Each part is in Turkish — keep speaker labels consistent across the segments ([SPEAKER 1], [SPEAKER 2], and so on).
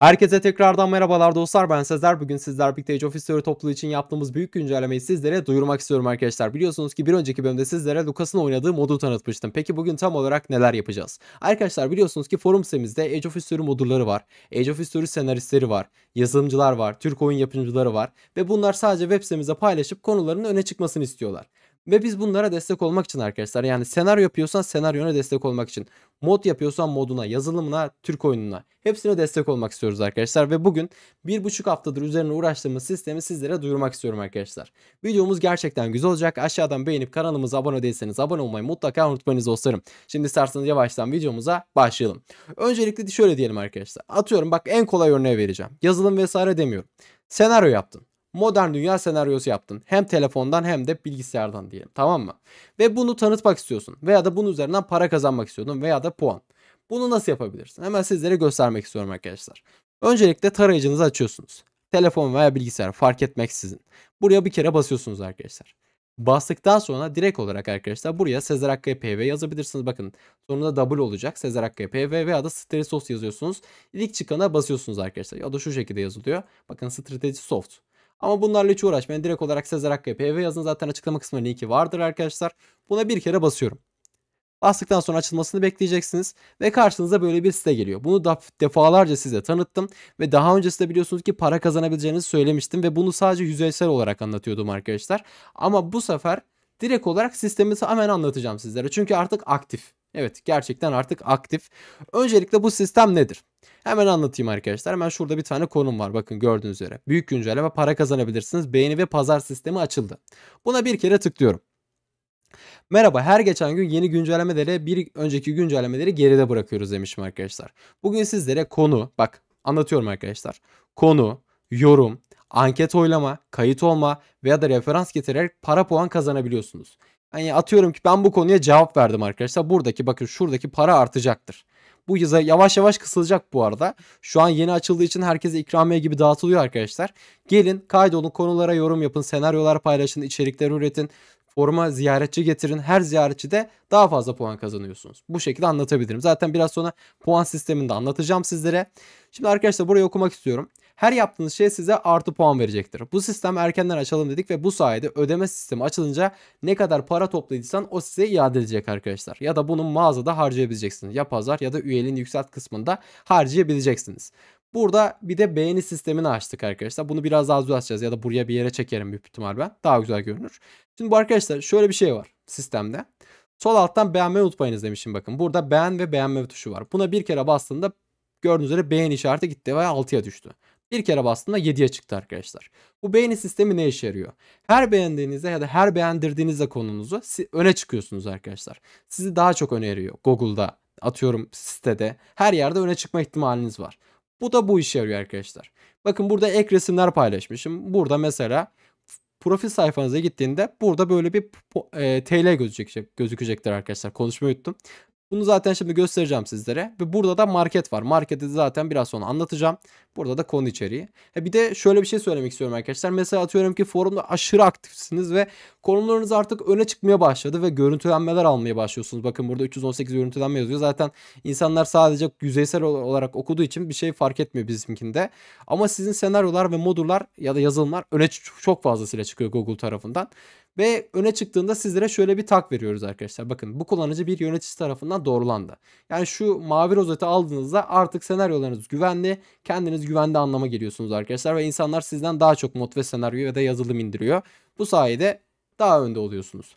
[SPEAKER 1] Herkese tekrardan merhabalar dostlar ben Sezer. Bugün sizler Big Age Office Theory topluluğu için yaptığımız büyük güncellemeyi sizlere duyurmak istiyorum arkadaşlar. Biliyorsunuz ki bir önceki bölümde sizlere Lucas'ın oynadığı modu tanıtmıştım. Peki bugün tam olarak neler yapacağız? Arkadaşlar biliyorsunuz ki forum sitemizde Age of History modulları var. Age of History senaristleri var. Yazılımcılar var. Türk oyun yapımcıları var. Ve bunlar sadece web sitemize paylaşıp konularının öne çıkmasını istiyorlar. Ve biz bunlara destek olmak için arkadaşlar yani senaryo yapıyorsan senaryona destek olmak için mod yapıyorsan moduna yazılımına Türk oyununa hepsine destek olmak istiyoruz arkadaşlar ve bugün bir buçuk haftadır üzerine uğraştığımız sistemi sizlere duyurmak istiyorum arkadaşlar. Videomuz gerçekten güzel olacak aşağıdan beğenip kanalımıza abone değilseniz abone olmayı mutlaka unutmayınız dostlarım. Şimdi isterseniz yavaştan videomuza başlayalım. Öncelikle şöyle diyelim arkadaşlar atıyorum bak en kolay örneği vereceğim yazılım vesaire demiyorum. Senaryo yaptın modern dünya senaryosu yaptın. Hem telefondan hem de bilgisayardan diyelim tamam mı? Ve bunu tanıtmak istiyorsun veya da bunun üzerinden para kazanmak istiyordun veya da puan. Bunu nasıl yapabilirsin? Hemen sizlere göstermek istiyorum arkadaşlar. Öncelikle tarayıcınızı açıyorsunuz. Telefon veya bilgisayar fark etmeksizin. Buraya bir kere basıyorsunuz arkadaşlar. Bastıktan sonra direkt olarak arkadaşlar buraya Sezer Hakkı EPV yazabilirsiniz. Bakın sonunda double olacak. Sezer Hakkı EPV veya da Strategy Soft yazıyorsunuz. İlk çıkana basıyorsunuz arkadaşlar. Ya da şu şekilde yazılıyor. Bakın Strategy Soft. Ama bunlarla hiç uğraşmayın. Direkt olarak Sezer Akkaya ve yazın zaten açıklama kısmına linki vardır arkadaşlar. Buna bir kere basıyorum. Bastıktan sonra açılmasını bekleyeceksiniz ve karşınıza böyle bir site geliyor. Bunu da defalarca size tanıttım ve daha öncesi de biliyorsunuz ki para kazanabileceğinizi söylemiştim ve bunu sadece yüzeysel olarak anlatıyordum arkadaşlar. Ama bu sefer direkt olarak sistemi hemen anlatacağım sizlere. Çünkü artık aktif. Evet gerçekten artık aktif. Öncelikle bu sistem nedir? Hemen anlatayım arkadaşlar. Hemen şurada bir tane konum var bakın gördüğünüz üzere. Büyük güncelleme para kazanabilirsiniz. Beğeni ve pazar sistemi açıldı. Buna bir kere tıklıyorum. Merhaba her geçen gün yeni güncellemeleri bir önceki güncellemeleri geride bırakıyoruz demişim arkadaşlar. Bugün sizlere konu bak anlatıyorum arkadaşlar. Konu, yorum, anket oylama, kayıt olma veya da referans getirerek para puan kazanabiliyorsunuz. Hani atıyorum ki ben bu konuya cevap verdim arkadaşlar. Buradaki bakın şuradaki para artacaktır. Bu yaza yavaş yavaş kısılacak bu arada. Şu an yeni açıldığı için herkese ikramiye gibi dağıtılıyor arkadaşlar. Gelin kaydolun konulara yorum yapın. Senaryolar paylaşın. içerikler üretin. foruma ziyaretçi getirin. Her ziyaretçi de daha fazla puan kazanıyorsunuz. Bu şekilde anlatabilirim. Zaten biraz sonra puan sistemini de anlatacağım sizlere. Şimdi arkadaşlar burayı okumak istiyorum. Her yaptığınız şey size artı puan verecektir. Bu sistem erkenden açalım dedik ve bu sayede ödeme sistemi açılınca ne kadar para topladıysan o size iade edecek arkadaşlar. Ya da bunu mağazada harcayabileceksiniz. Ya pazar ya da üyeliğin yükselt kısmında harcayabileceksiniz. Burada bir de beğeni sistemini açtık arkadaşlar. Bunu biraz daha uzatacağız ya da buraya bir yere çekerim bir ihtimal ben. Daha güzel görünür. Şimdi bu arkadaşlar şöyle bir şey var sistemde. Sol alttan beğenmeyi unutmayınız demişim bakın. Burada beğen ve beğenme tuşu var. Buna bir kere bastığında gördüğünüz üzere beğen işareti gitti ve 6'ya düştü. Bir kere bastığında 7'ye çıktı arkadaşlar. Bu beğeni sistemi ne işe yarıyor? Her beğendiğinizde ya da her beğendirdiğinizde konunuzu öne çıkıyorsunuz arkadaşlar. Sizi daha çok öneriyor Google'da, atıyorum sitede. Her yerde öne çıkma ihtimaliniz var. Bu da bu işe yarıyor arkadaşlar. Bakın burada ek resimler paylaşmışım. Burada mesela profil sayfanıza gittiğinde burada böyle bir e, TL gözükecek, gözükecektir arkadaşlar. Konuşmayı unuttum. Bunu zaten şimdi göstereceğim sizlere. Ve burada da market var. Marketi zaten biraz sonra anlatacağım. Burada da konu içeriği. Ha e, bir de şöyle bir şey söylemek istiyorum arkadaşlar. Mesela atıyorum ki forumda aşırı aktifsiniz ve konularınız artık öne çıkmaya başladı ve görüntülenmeler almaya başlıyorsunuz. Bakın burada 318 görüntülenme yazıyor. Zaten insanlar sadece yüzeysel olarak okuduğu için bir şey fark etmiyor bizimkinde. Ama sizin senaryolar ve modullar ya da yazılımlar öne çok fazlasıyla çıkıyor Google tarafından. Ve öne çıktığında sizlere şöyle bir tak veriyoruz arkadaşlar. Bakın bu kullanıcı bir yöneticisi tarafından doğrulandı. Yani şu mavi rozeti aldığınızda artık senaryolarınız güvenli. Kendiniz güvende anlama geliyorsunuz arkadaşlar. Ve insanlar sizden daha çok not ve senaryo ya da yazılım indiriyor. Bu sayede daha önde oluyorsunuz.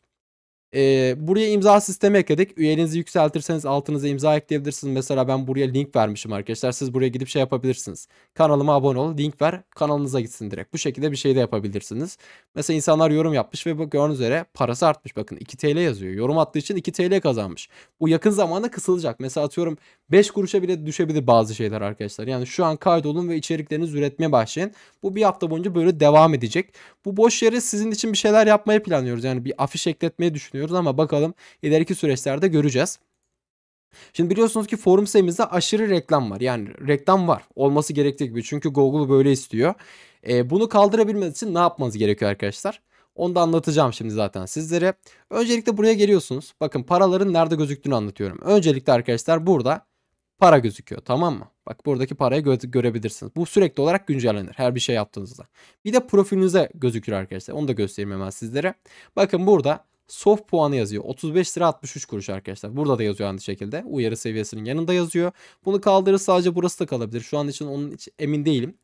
[SPEAKER 1] E, buraya imza sistemi ekledik. Üyeliğinizi yükseltirseniz altınıza imza ekleyebilirsiniz. Mesela ben buraya link vermişim arkadaşlar. Siz buraya gidip şey yapabilirsiniz. Kanalıma abone ol, link ver, kanalınıza gitsin direkt. Bu şekilde bir şey de yapabilirsiniz. Mesela insanlar yorum yapmış ve bu gördüğünüz üzere parası artmış. Bakın 2 TL yazıyor. Yorum attığı için 2 TL kazanmış. Bu yakın zamanda kısılacak. Mesela atıyorum 5 kuruşa bile düşebilir bazı şeyler arkadaşlar. Yani şu an kaydolun ve içeriklerinizi üretmeye başlayın. Bu bir hafta boyunca böyle devam edecek. Bu boş yere sizin için bir şeyler yapmayı planlıyoruz. Yani bir afiş ekletmeyi düşünüyoruz düşünüyoruz ama bakalım ileriki süreçlerde göreceğiz. Şimdi biliyorsunuz ki forum sitemizde aşırı reklam var. Yani reklam var. Olması gerektiği gibi. Çünkü Google böyle istiyor. E, bunu kaldırabilmeniz için ne yapmanız gerekiyor arkadaşlar? Onu da anlatacağım şimdi zaten sizlere. Öncelikle buraya geliyorsunuz. Bakın paraların nerede gözüktüğünü anlatıyorum. Öncelikle arkadaşlar burada para gözüküyor tamam mı? Bak buradaki parayı gö görebilirsiniz. Bu sürekli olarak güncellenir her bir şey yaptığınızda. Bir de profilinize gözükür arkadaşlar. Onu da göstereyim hemen sizlere. Bakın burada soft puanı yazıyor. 35 lira 63 kuruş arkadaşlar. Burada da yazıyor aynı şekilde. Uyarı seviyesinin yanında yazıyor. Bunu kaldırır sadece burası da kalabilir. Şu an için onun için emin değilim.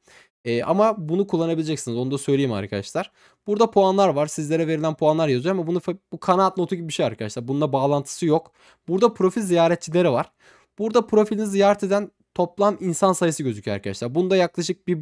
[SPEAKER 1] Ee, ama bunu kullanabileceksiniz. Onu da söyleyeyim arkadaşlar. Burada puanlar var. Sizlere verilen puanlar yazıyor ama bunu bu kanaat notu gibi bir şey arkadaşlar. Bununla bağlantısı yok. Burada profil ziyaretçileri var. Burada profilini ziyaret eden toplam insan sayısı gözüküyor arkadaşlar. Bunda yaklaşık bir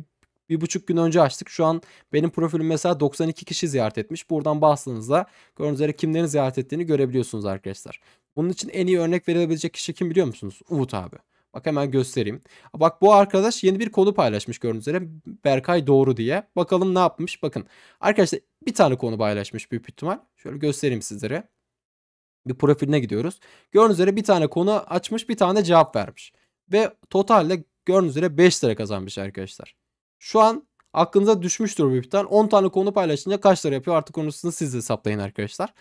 [SPEAKER 1] bir buçuk gün önce açtık. Şu an benim profilim mesela 92 kişi ziyaret etmiş. Buradan bastığınızda gördüğünüz üzere kimlerin ziyaret ettiğini görebiliyorsunuz arkadaşlar. Bunun için en iyi örnek verilebilecek kişi kim biliyor musunuz? Umut abi. Bak hemen göstereyim. Bak bu arkadaş yeni bir konu paylaşmış gördüğünüz üzere. Berkay Doğru diye. Bakalım ne yapmış? Bakın arkadaşlar bir tane konu paylaşmış büyük ihtimal. Şöyle göstereyim sizlere. Bir profiline gidiyoruz. Gördüğünüz üzere bir tane konu açmış bir tane cevap vermiş. Ve totalde gördüğünüz üzere 5 lira kazanmış arkadaşlar. Şu an aklınıza düşmüştür büyük ihtimal. 10 tane konu paylaşınca kaçlar yapıyor artık konusunu siz hesaplayın arkadaşlar.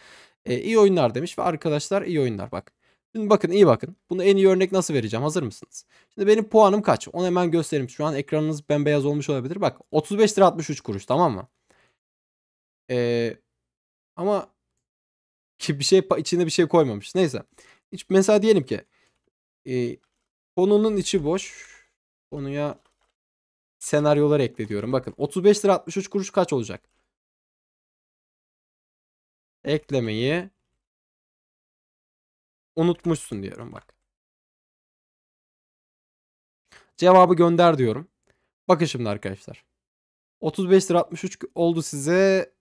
[SPEAKER 1] E, iyi oyunlar demiş ve arkadaşlar iyi oyunlar bak. Şimdi bakın iyi bakın. Bunu en iyi örnek nasıl vereceğim hazır mısınız? Şimdi benim puanım kaç? Onu hemen göstereyim. Şu an ekranınız bembeyaz olmuş olabilir. Bak 35 lira 63 kuruş tamam mı? Ee, ama ki bir şey içine bir şey koymamış. Neyse. Hiç mesela diyelim ki e, konunun içi boş. Konuya senaryolar ekle diyorum. Bakın 35 lira 63 kuruş kaç olacak? Eklemeyi unutmuşsun diyorum bak. Cevabı gönder diyorum. Bakın şimdi arkadaşlar. 35 lira 63 oldu size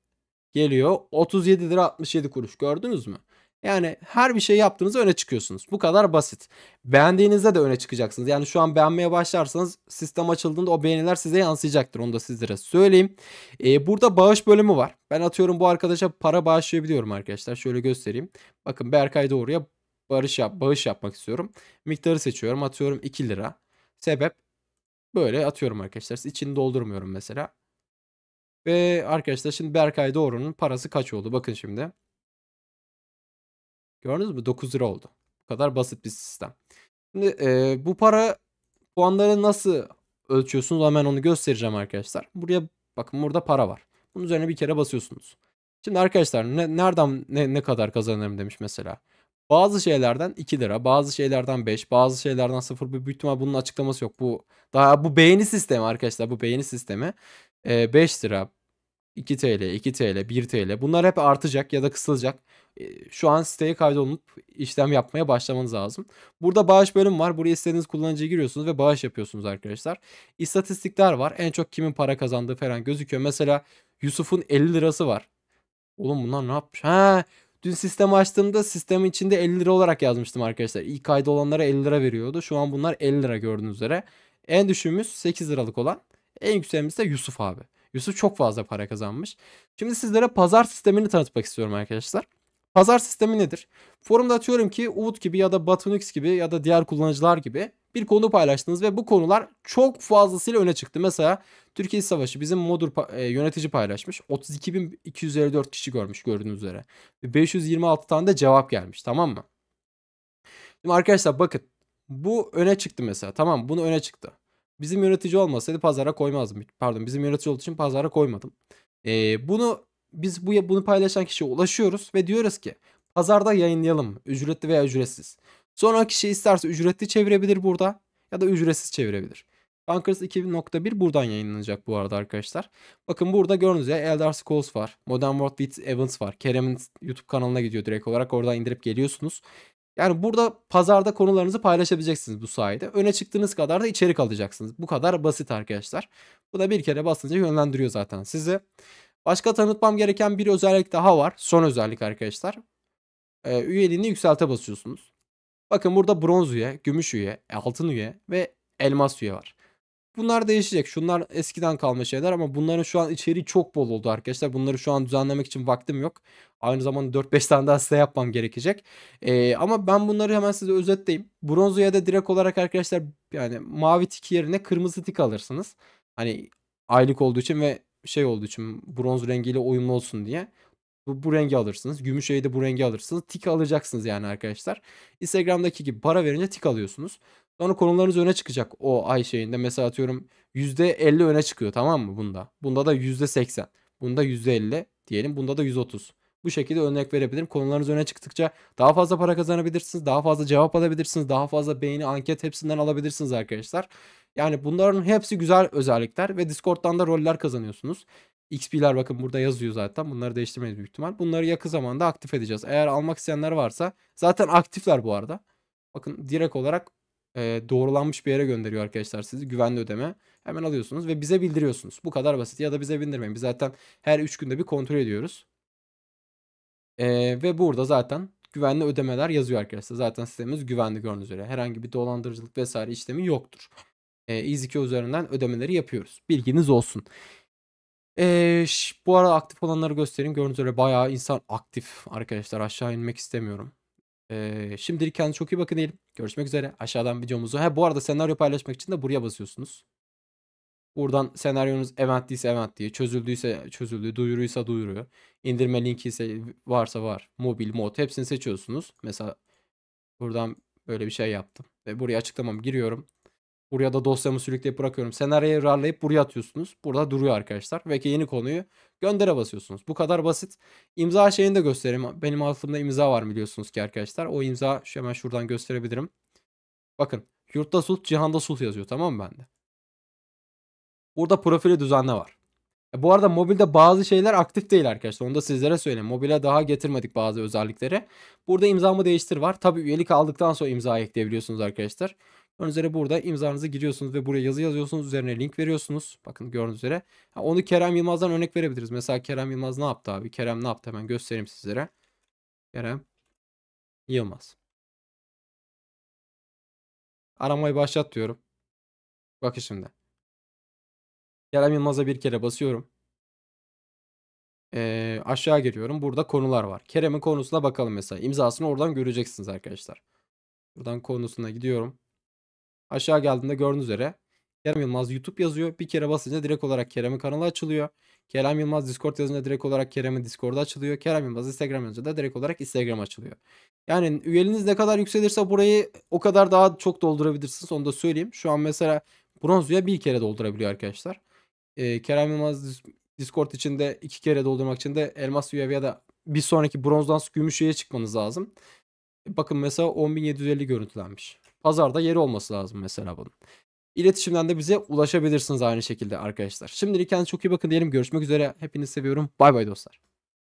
[SPEAKER 1] geliyor. 37 lira 67 kuruş gördünüz mü? Yani her bir şey yaptığınızda öne çıkıyorsunuz. Bu kadar basit. Beğendiğinizde de öne çıkacaksınız. Yani şu an beğenmeye başlarsanız sistem açıldığında o beğeniler size yansıyacaktır. Onu da sizlere söyleyeyim. Ee, burada bağış bölümü var. Ben atıyorum bu arkadaşa para bağışlayabiliyorum arkadaşlar. Şöyle göstereyim. Bakın Berkay Doğru'ya bağış, yap, bağış yapmak istiyorum. Miktarı seçiyorum. Atıyorum 2 lira. Sebep böyle atıyorum arkadaşlar. İçini doldurmuyorum mesela. Ve arkadaşlar şimdi Berkay Doğru'nun parası kaç oldu? Bakın şimdi. Gördünüz mü? 9 lira oldu. Bu kadar basit bir sistem. Şimdi e, bu para puanları nasıl ölçüyorsunuz hemen onu göstereceğim arkadaşlar. Buraya bakın burada para var. Bunun üzerine bir kere basıyorsunuz. Şimdi arkadaşlar ne, nereden ne, ne kadar kazanırım demiş mesela. Bazı şeylerden 2 lira, bazı şeylerden 5, bazı şeylerden 0. Büyük ihtimal bunun açıklaması yok. Bu daha bu beğeni sistemi arkadaşlar. Bu beğeni sistemi. Ee, 5 lira, 2 TL, 2 TL, 1 TL bunlar hep artacak ya da kısılacak. Ee, şu an siteye kaydolup işlem yapmaya başlamanız lazım. Burada bağış bölüm var. Buraya istediğiniz kullanıcıya giriyorsunuz ve bağış yapıyorsunuz arkadaşlar. İstatistikler var. En çok kimin para kazandığı falan gözüküyor. Mesela Yusuf'un 50 lirası var. Oğlum bunlar ne yapmış? Ha, dün sistem açtığımda sistemin içinde 50 lira olarak yazmıştım arkadaşlar. İlk ayda olanlara 50 lira veriyordu. Şu an bunlar 50 lira gördüğünüz üzere. En düşüğümüz 8 liralık olan. En yükseğimiz de Yusuf abi. Yusuf çok fazla para kazanmış. Şimdi sizlere pazar sistemini tanıtmak istiyorum arkadaşlar. Pazar sistemi nedir? Forumda atıyorum ki Uğut gibi ya da Batunix gibi ya da diğer kullanıcılar gibi bir konu paylaştınız ve bu konular çok fazlasıyla öne çıktı. Mesela Türkiye Savaşı bizim modur e, yönetici paylaşmış. 32.254 kişi görmüş gördüğünüz üzere. 526 tane de cevap gelmiş tamam mı? Şimdi arkadaşlar bakın bu öne çıktı mesela tamam bunu öne çıktı. Bizim yönetici olmasaydı pazara koymazdım. Pardon bizim yönetici olduğu için pazara koymadım. E, bunu biz bu bunu paylaşan kişiye ulaşıyoruz ve diyoruz ki pazarda yayınlayalım ücretli veya ücretsiz. Sonra kişi isterse ücretli çevirebilir burada ya da ücretsiz çevirebilir. Bankers 2.1 buradan yayınlanacak bu arada arkadaşlar. Bakın burada gördüğünüz üzere Eldar Scrolls var. Modern World with Evans var. Kerem'in YouTube kanalına gidiyor direkt olarak. Oradan indirip geliyorsunuz. Yani burada pazarda konularınızı paylaşabileceksiniz bu sayede. Öne çıktığınız kadar da içerik alacaksınız. Bu kadar basit arkadaşlar. Bu da bir kere basınca yönlendiriyor zaten sizi. Başka tanıtmam gereken bir özellik daha var. Son özellik arkadaşlar. Ee, üyeliğini yükselte basıyorsunuz. Bakın burada bronz üye, gümüş üye, altın üye ve elmas üye var. Bunlar değişecek. Şunlar eskiden kalma şeyler ama bunların şu an içeriği çok bol oldu arkadaşlar. Bunları şu an düzenlemek için vaktim yok. Aynı zamanda 4-5 tane daha size yapmam gerekecek. Ee, ama ben bunları hemen size özetleyeyim. Bronzu ya da direkt olarak arkadaşlar yani mavi tik yerine kırmızı tik alırsınız. Hani aylık olduğu için ve şey olduğu için bronz rengiyle uyumlu olsun diye. Bu, bu rengi alırsınız. Gümüşeyi de bu rengi alırsınız. Tik alacaksınız yani arkadaşlar. Instagram'daki gibi para verince tik alıyorsunuz. Sonra konularınız öne çıkacak o ay şeyinde. Mesela atıyorum %50 öne çıkıyor tamam mı bunda? Bunda da %80. Bunda %50 diyelim. Bunda da 130. Bu şekilde örnek verebilirim. Konularınız öne çıktıkça daha fazla para kazanabilirsiniz. Daha fazla cevap alabilirsiniz. Daha fazla beğeni, anket hepsinden alabilirsiniz arkadaşlar. Yani bunların hepsi güzel özellikler ve Discord'dan da roller kazanıyorsunuz. XP'ler bakın burada yazıyor zaten. Bunları değiştirmeyiz büyük ihtimal. Bunları yakın zamanda aktif edeceğiz. Eğer almak isteyenler varsa zaten aktifler bu arada. Bakın direkt olarak e, doğrulanmış bir yere gönderiyor arkadaşlar sizi güvenli ödeme. Hemen alıyorsunuz ve bize bildiriyorsunuz. Bu kadar basit ya da bize bildirmeyin. Biz zaten her 3 günde bir kontrol ediyoruz. E, ve burada zaten güvenli ödemeler yazıyor arkadaşlar. Zaten sistemimiz güvenli gördüğünüz üzere. Herhangi bir dolandırıcılık vesaire işlemi yoktur. E, EasyQ üzerinden ödemeleri yapıyoruz. Bilginiz olsun. E, bu arada aktif olanları göstereyim. Gördüğünüz üzere bayağı insan aktif arkadaşlar. Aşağı inmek istemiyorum. Ee, şimdilik kendinize çok iyi bakın diyelim. Görüşmek üzere. Aşağıdan videomuzu. Ha bu arada senaryo paylaşmak için de buraya basıyorsunuz. Buradan senaryonuz eventliyse eventli, çözüldüyse çözüldü, duyuruysa duyuruyor. İndirme linki ise varsa var. Mobil, mod hepsini seçiyorsunuz. Mesela buradan böyle bir şey yaptım. Ve buraya açıklamam giriyorum. Buraya da dosyamı sürükleyip bırakıyorum. Senaryoya rarlayıp buraya atıyorsunuz. Burada duruyor arkadaşlar. Ve yeni konuyu göndere basıyorsunuz. Bu kadar basit. İmza şeyini de göstereyim. Benim altımda imza var biliyorsunuz ki arkadaşlar. O imza hemen şuradan gösterebilirim. Bakın yurtta sulh cihanda sulh yazıyor tamam mı bende? Burada profili düzenle var. E bu arada mobilde bazı şeyler aktif değil arkadaşlar. Onu da sizlere söyleyeyim. Mobile daha getirmedik bazı özellikleri. Burada imzamı değiştir var. Tabi üyelik aldıktan sonra imza ekleyebiliyorsunuz arkadaşlar. Gördüğünüz üzere burada imzanızı giriyorsunuz ve buraya yazı yazıyorsunuz. Üzerine link veriyorsunuz. Bakın gördüğünüz üzere. onu Kerem Yılmaz'dan örnek verebiliriz. Mesela Kerem Yılmaz ne yaptı abi? Kerem ne yaptı? Hemen göstereyim sizlere. Kerem Yılmaz. Aramayı başlat diyorum. Bakın şimdi. Kerem Yılmaz'a bir kere basıyorum. Ee, aşağı geliyorum. Burada konular var. Kerem'in konusuna bakalım mesela. İmzasını oradan göreceksiniz arkadaşlar. Buradan konusuna gidiyorum. Aşağı geldiğinde gördüğünüz üzere Kerem Yılmaz YouTube yazıyor. Bir kere basınca direkt olarak Kerem'in kanalı açılıyor. Kerem Yılmaz Discord yazınca direkt olarak Kerem'in Discord'u açılıyor. Kerem Yılmaz Instagram yazınca da direkt olarak Instagram açılıyor. Yani üyeliniz ne kadar yükselirse burayı o kadar daha çok doldurabilirsiniz. Onu da söyleyeyim. Şu an mesela bronz üye bir kere doldurabiliyor arkadaşlar. Ee, Kerem Yılmaz Discord içinde iki kere doldurmak için de elmas üye ya da bir sonraki bronzdan gümüş üyeye çıkmanız lazım. Bakın mesela 10.750 görüntülenmiş. Pazarda yeri olması lazım mesela bunun. İletişimden de bize ulaşabilirsiniz aynı şekilde arkadaşlar. Şimdilik kendinize çok iyi bakın diyelim. Görüşmek üzere. Hepinizi seviyorum. Bay bay dostlar.